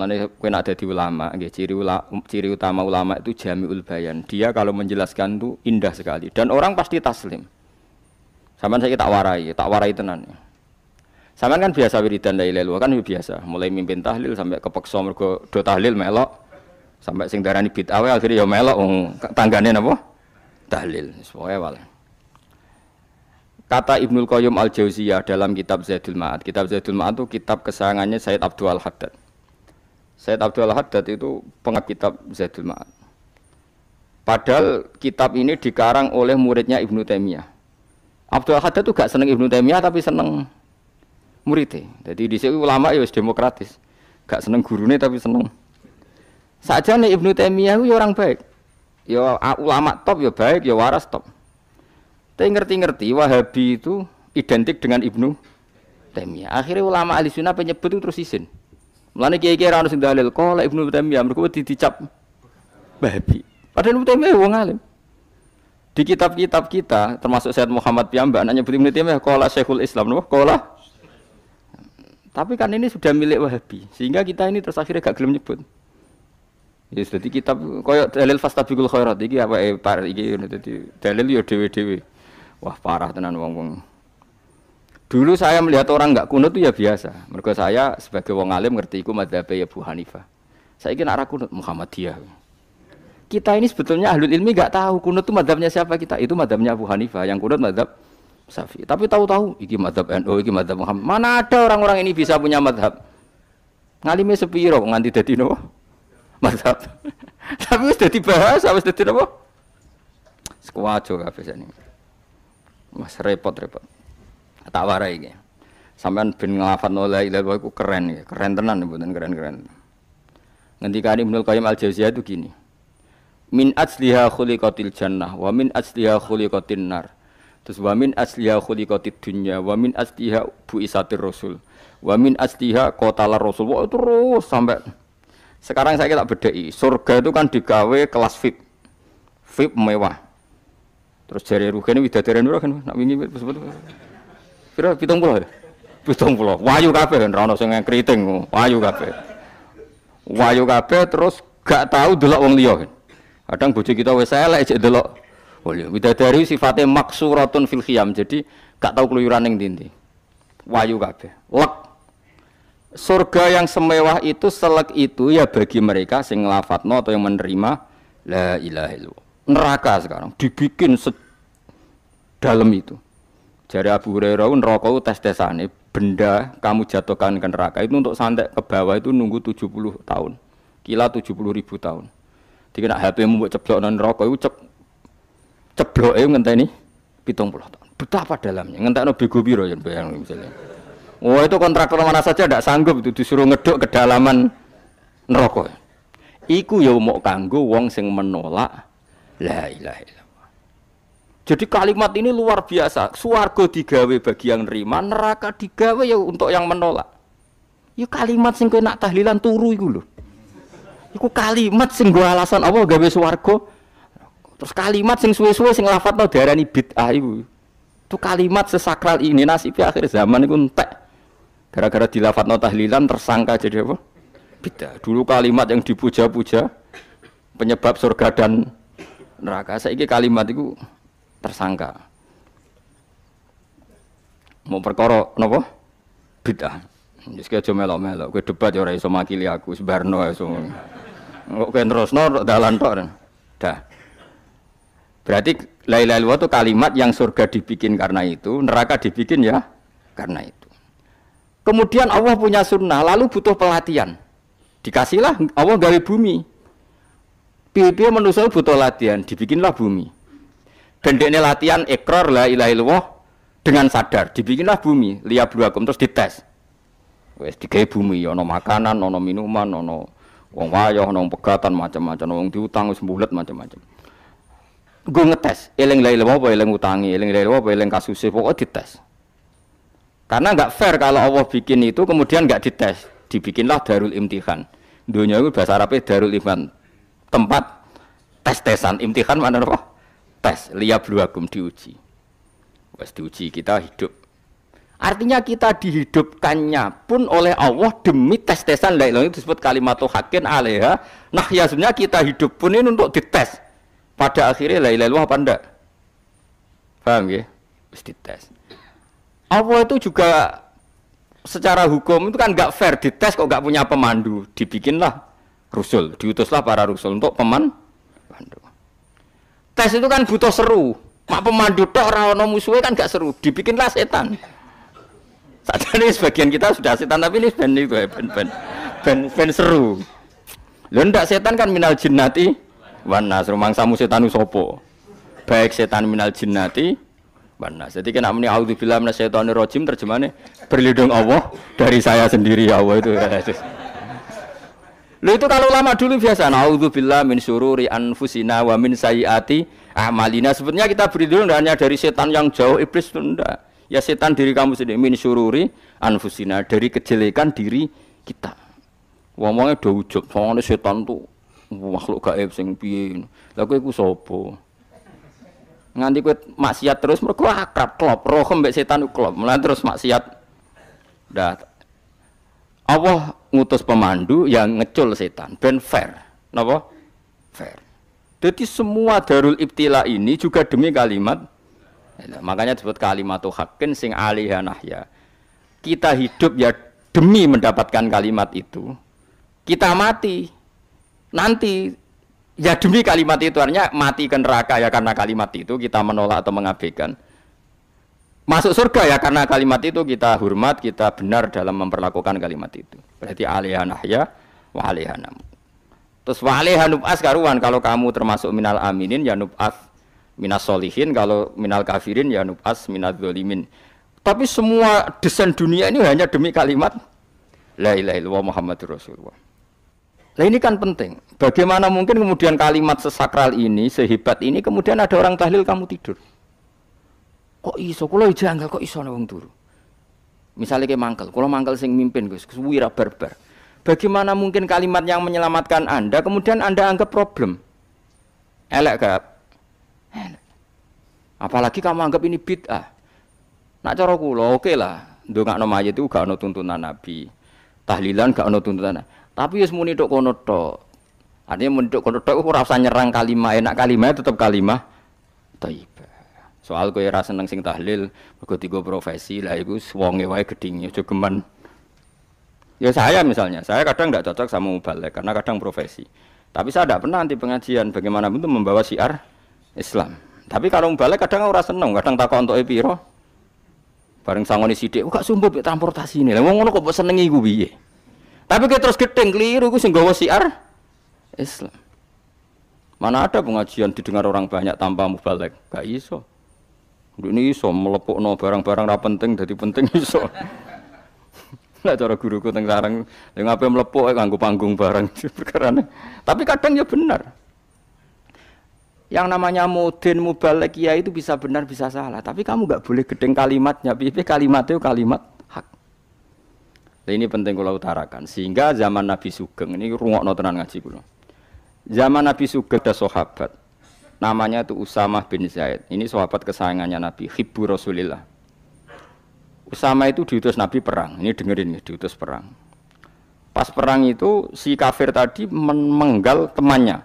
Mulane kowe nak dadi ulama, nggih ciri ula, ciri utama ulama itu jamiul bayan. Dia kalau menjelaskan itu indah sekali dan orang pasti taslim. Sama saya tak warai, tak warai tenan. Sama kan biasa wiridan dari ilaha kan biasa, mulai mimpin tahlil sampai kepeksa mergo do tahlil melok sampai sing darani bid'ah akhire ya melok um, tanggane napa? Tahlil. Pokoke wae. Kata Ibnul Qayyim Al-Jauziyah dalam kitab Zaidul Ma'ad. Kitab Zaidul Ma'ad itu kitab kesayangannya Said Abdul Haddad Said Abdul Haddad itu pengak kitab Zaidul Ma'ad. Padahal kitab ini dikarang oleh muridnya Ibnu Taimiyah. Abdul Haddad itu gak seneng Ibnu Taimiyah tapi seneng muridnya. Jadi di sini ulama ya demokratis. Gak seneng gurunya tapi seneng. Saja nih Ibnu Taimiyah itu ya orang baik. Ya ulama top ya baik, ya waras top. Tapi ngerti-ngerti Wahabi itu identik dengan Ibnu Taimiyah. Akhirnya ulama ahli sunnah penyebut itu terus izin. Mulane kiai-kiai ra ono sing dalil kala Ibnu Taimiyah mergo dicap babi. Padahal Ibnu Taimiyah wong alim. Di kitab-kitab kita termasuk Syekh Muhammad Piyambak nanya Ibnu Taimiyah kala Syekhul Islam nopo kala tapi kan ini sudah milik Wahabi, sehingga kita ini terus akhirnya gak gelem nyebut. Ya jadi kitab koyok dalil fastabiqul khairat iki apa eh par iki dadi dalil yo ya dewe-dewe. Wah parah tenan wong-wong. Dulu saya melihat orang nggak kunut itu ya biasa. Mereka saya sebagai wong alim ngerti iku madzhabe ya Bu Hanifah. Saya ingin arah kunut Muhammadiyah. Kita ini sebetulnya ahli ilmi nggak tahu kunut itu madhabnya siapa kita. Itu madhabnya Abu Hanifah. Yang kunut madhab Safi. Tapi tahu-tahu iki madhab NU, iki madhab Muhammad. Mana ada orang-orang ini bisa punya madhab? Ngalime sepiro nganti dadi nopo? Madhab. Tapi wis dadi bahas, wis dadi nopo? Sekuajo kabeh sakniki. Mas repot-repot tak warai gitu, Sampean bin nglafat oleh ilaha iku keren ya, keren tenan mboten keren-keren. Nanti Ngendikane Ibnu Qayyim Al-Jauziyah itu gini. Min asliha khuliqatil jannah wa min asliha khuliqatin nar. Terus wa min asliha khuliqatid dunya wa min asliha buisatir rasul. Wa min asliha qatala rasul. Wah, terus sampai sekarang saya tak bedai. Surga itu kan digawe kelas VIP. VIP mewah. Terus jari rugen widadari nurah kan nak wingi sebetulnya. Pira puluh ya? puluh. Wayu kape ora ono sing keriting, wayu kape. Wayu kape terus gak tahu delok wong liya. Kadang bojo kita wis elek cek delok. Oh ya, dari sifatnya maksuratun fil khiyam. Jadi gak tahu keluyuran ning ndi Wayu kape. Lek surga yang semewah itu selek itu ya bagi mereka sing nglafatno atau yang menerima la ilaha illallah. Neraka sekarang dibikin dalam itu. Jari Abu Hurairah neraka tes tesane benda kamu jatuhkan ke neraka itu untuk santai ke bawah itu nunggu 70 tahun. Kila 70 ribu tahun. Dikena HP mu mbok ceblokno neraka itu cep ini ngenteni puluh tahun. Betapa dalamnya ngentekno bego piro ya bayang misalnya. Wah oh, itu kontraktor mana saja tidak sanggup itu disuruh ngeduk kedalaman neraka. Iku ya mau kanggo wong sing menolak la ilaha jadi kalimat ini luar biasa. Suwargo digawe bagi yang nerima, neraka digawe ya untuk yang menolak. Ya kalimat sing nak tahlilan turu iku lho. Iku kalimat sing alasan apa gawe suwargo. Terus kalimat sing suwe-suwe sing lafadzno diarani bid'ah iku. Itu kalimat sesakral ini nasibnya akhir zaman itu entek. Gara-gara dilafadzno tahlilan tersangka jadi apa? Bid'ah. Dulu kalimat yang dipuja-puja penyebab surga dan neraka. Saiki kalimat iku tersangka. Mau perkara nopo beda jadi saya aja melo-melo kowe debat ya ora iso aku, sebarno ya iso. Kok kowe nerusno dalan tok. Dah. Berarti la ilaha illallah kalimat yang surga dibikin karena itu, neraka dibikin ya karena itu. Kemudian Allah punya sunnah, lalu butuh pelatihan. Dikasihlah Allah gawe bumi. Pipi manusia butuh latihan, dibikinlah bumi dan dia latihan ekor lah ilaha illallah dengan sadar dibikinlah bumi liap bluakum terus dites wes digawe bumi ono makanan ono minuman ono wong wayo ono pegatan macam-macam wong diutang sembulat macam-macam gue ngetes eling lah ilaha apa eling utangi eling lah ilaha apa eling kasuse pokoknya dites karena nggak fair kalau Allah bikin itu kemudian nggak dites dibikinlah darul imtihan dunia itu bahasa Arabnya darul imtihan tempat tes-tesan imtihan mana apa? tes luagum diuji pas diuji kita hidup Artinya kita dihidupkannya pun oleh Allah demi tes-tesan lain itu disebut kalimat tuhakin alaiha. Nah, ya sebenarnya kita hidup pun ini untuk dites. Pada akhirnya lain-lain apa enggak? Paham ya? harus dites. Allah itu juga secara hukum itu kan nggak fair dites kok nggak punya pemandu dibikinlah rusul diutuslah para rusul untuk pemandu Tes itu kan butuh seru. Mak pemandu tok ora ana musuhe kan gak seru, dibikinlah setan. Saja ini sebagian kita sudah setan tapi ini ben itu ben ben ben, ben seru. Lho ndak setan kan minal jinnati wan nas rumangsamu setanu sopo. Baik setan minal jinnati wan nas. Jadi kena muni auzubillahi minasyaitonir rajim terjemahnya berlindung Allah dari saya sendiri ya Allah itu. Lo itu kalau lama dulu biasa naudzubillah min sururi anfusina wa min sayiati amalina. Sebenarnya kita beri dulu hanya dari setan yang jauh iblis itu enggak. Ya setan diri kamu sendiri min sururi anfusina dari kejelekan diri kita. Ngomongnya udah ujub, soalnya setan tuh makhluk gaib sing piye. Lah kowe iku sapa? Nganti kowe maksiat terus mergo akrab klop, roh mbek setan klop. Mulai terus maksiat. Dah Allah ngutus pemandu yang ngecul setan ben fair napa fair jadi semua darul ibtila ini juga demi kalimat ya, makanya disebut kalimat hakin sing alihanah ya. kita hidup ya demi mendapatkan kalimat itu kita mati nanti ya demi kalimat itu artinya mati ke neraka ya karena kalimat itu kita menolak atau mengabaikan masuk surga ya karena kalimat itu kita hormat, kita benar dalam memperlakukan kalimat itu. Berarti alaiha ya wa Terus wa alaiha nub'as karuan kalau kamu termasuk minal aminin ya nub'as minas solihin, kalau minal kafirin ya nub'as minal zolimin. Tapi semua desain dunia ini hanya demi kalimat la ilaha illallah Muhammadur Rasulullah. Nah ini kan penting. Bagaimana mungkin kemudian kalimat sesakral ini, sehebat ini, kemudian ada orang tahlil kamu tidur? Kok iso kula janggal kok iso wong turu. Misalnya kayak mangkel, kalau mangkel sing mimpin Gus, wira berber Bagaimana mungkin kalimat yang menyelamatkan Anda kemudian Anda anggap problem? Elek gak? Elek. Apalagi kamu anggap ini bid'ah. Nak cara kulo oke okay lah. Ndongakno nomah itu gak ono tuntunan Nabi. Tahlilan gak ono tuntunan. Tapi yes muni dok kono tok. Artinya muni tok kono tok aku rasa nyerang kalimat enak kalimat tetap kalimat tapi Soal kowe ra seneng sing tahlil, mergo tiga profesi, lah iku wonge wae gedinge aja Ya saya misalnya, saya kadang tidak cocok sama mubalek karena kadang profesi. Tapi saya tidak pernah anti pengajian bagaimana itu membawa siar Islam. Tapi kalau mubalek kadang ora seneng, kadang takut untuk epiro. Bareng sangoni sidik, gak sumbu transportasi ini. Lah ngono kok senengi gue biye, Tapi kita terus gedeng keliru gue sing gawa siar Islam. Mana ada pengajian didengar orang banyak tanpa mubalek? Gak iso. Ini iso no barang-barang rapi penting jadi penting iso. Nah cara guruku teng dengan apa melepuk ya ganggu panggung barang perkarane. Tapi kadang ya benar. Yang namanya mudin mubalek ya itu bisa benar bisa salah, tapi kamu nggak boleh gedeng kalimatnya. kalimat itu kalimat hak. ini penting kalau utarakan sehingga zaman Nabi Sugeng ini rungokno notenan ngaji kulo. Zaman Nabi Sugeng ada sahabat namanya itu Usama bin Zaid. Ini sahabat kesayangannya Nabi, Hibbu Rasulillah. Usama itu diutus Nabi perang. Ini dengerin nih, diutus perang. Pas perang itu si kafir tadi menggal temannya.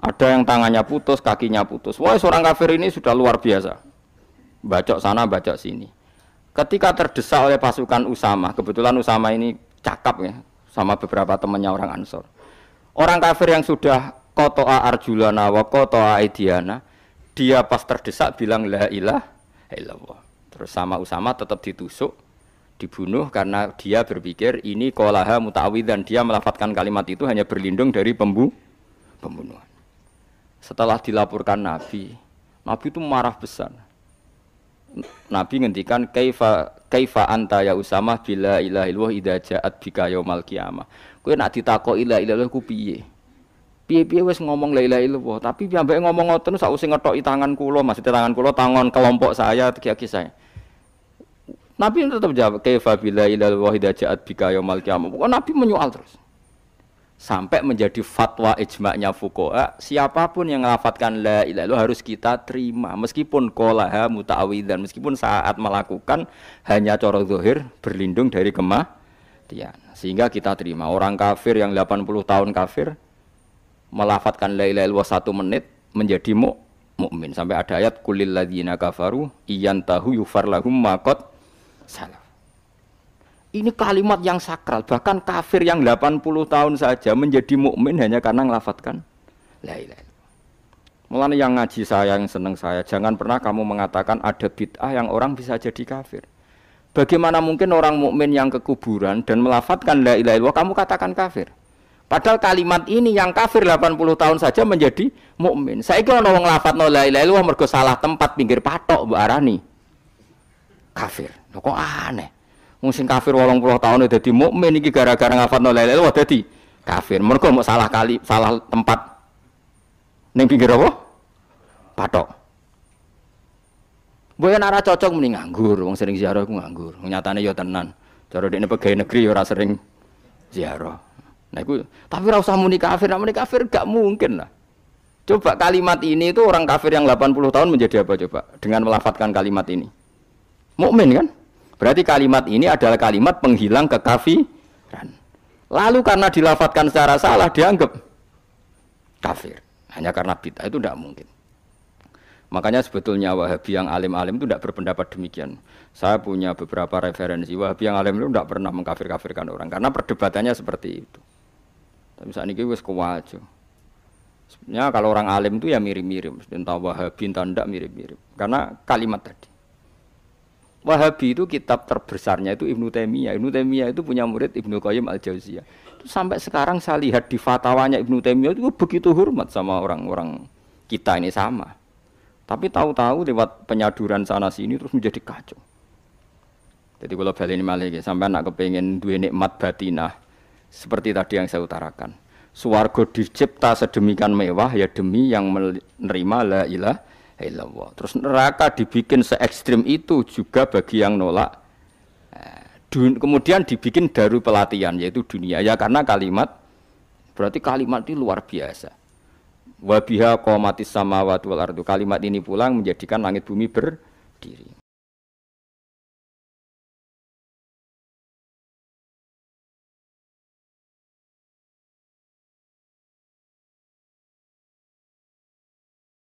Ada yang tangannya putus, kakinya putus. Wah, seorang kafir ini sudah luar biasa. Bacok sana, bacok sini. Ketika terdesak oleh pasukan Usama, kebetulan Usama ini cakap ya sama beberapa temannya orang Ansor. Orang kafir yang sudah kotoa arjulana wa kotoa idiana dia pas terdesak bilang la ilah illallah terus sama Usama tetap ditusuk dibunuh karena dia berpikir ini kolaha mutawid dan dia melafatkan kalimat itu hanya berlindung dari pembu pembunuhan setelah dilaporkan Nabi Nabi itu marah besar Nabi ngendikan kaifa kaifa anta ya Usama bila ilaha illallah idza ja'at bika yaumal qiyamah kowe nak ditakok ilaha illallah ku piye piye-piye wis ngomong la ilaha illallah, tapi piambake ngomong ngoten usih ngetoki tangan kula, maksud tangan kula tangan kelompok saya, kiai-kiai saya. Nabi tetap jawab, "Kaifa bila ilal wahida ja'at bika yaumil qiyamah." Pokoknya Nabi menyoal terus. Sampai menjadi fatwa ijma'nya fuqaha, siapapun yang ngelafatkan la ilaha illallah harus kita terima meskipun qolaha muta'awidan, meskipun saat melakukan hanya cara zahir berlindung dari kemah kematian. Sehingga kita terima orang kafir yang 80 tahun kafir melafatkan la ilaha illallah satu menit menjadi mu mukmin sampai ada ayat kulil ladzina kafaru iyan tahu yufar lahum makot salah ini kalimat yang sakral bahkan kafir yang 80 tahun saja menjadi mukmin hanya karena ngelafatkan la ilaha Mulanya yang ngaji saya, yang seneng saya, jangan pernah kamu mengatakan ada bid'ah yang orang bisa jadi kafir. Bagaimana mungkin orang mukmin yang kekuburan dan melafatkan la ilaha illallah kamu katakan kafir? Padahal kalimat ini yang kafir 80 tahun saja menjadi mukmin. Saya kira orang lafat no la ilaha illallah mergo salah tempat pinggir patok Bu Arani. Kafir. kok aneh. Mungkin kafir kafir 80 tahun jadi mukmin ini gara-gara ngafat no la ilaha illallah kafir. Mergo mau salah kali salah tempat ning pinggir apa? Patok. Boleh nara cocok mending nganggur, wong sering ziarah aku nganggur. Nyatane ya tenan. Cara ini pegawai negeri ya sering ziarah. Nah, itu, tapi rasa muni kafir, nah, muni kafir gak mungkin lah. Coba kalimat ini itu orang kafir yang 80 tahun menjadi apa coba dengan melafatkan kalimat ini. Mukmin kan? Berarti kalimat ini adalah kalimat penghilang kekafiran. Lalu karena dilafatkan secara salah dianggap kafir. Hanya karena bid'ah itu tidak mungkin. Makanya sebetulnya Wahabi yang alim-alim itu tidak berpendapat demikian. Saya punya beberapa referensi Wahabi yang alim itu tidak pernah mengkafir-kafirkan orang karena perdebatannya seperti itu. Tapi saat gue wes kewajo. Sebenarnya kalau orang alim itu ya mirip-mirip, entah Wahabi, entah ndak mirip-mirip. Karena kalimat tadi. Wahabi itu kitab terbesarnya itu Ibnu Taimiyah. Ibnu Taimiyah itu punya murid Ibnu Qayyim Al-Jauziyah. itu Sampai sekarang saya lihat di fatwanya Ibnu Taimiyah itu begitu hormat sama orang-orang kita ini sama. Tapi tahu-tahu lewat penyaduran sana sini terus menjadi kacau. Jadi kalau balik ini malah sampai anak kepengen dua nikmat batinah, seperti tadi yang saya utarakan. Suwargo dicipta sedemikian mewah ya demi yang menerima la ilah illallah. Terus neraka dibikin se ekstrim itu juga bagi yang nolak. Eh, kemudian dibikin daru pelatihan yaitu dunia ya karena kalimat berarti kalimat itu luar biasa. Wabiha komatis sama wal ardu. Kalimat ini pulang menjadikan langit bumi berdiri.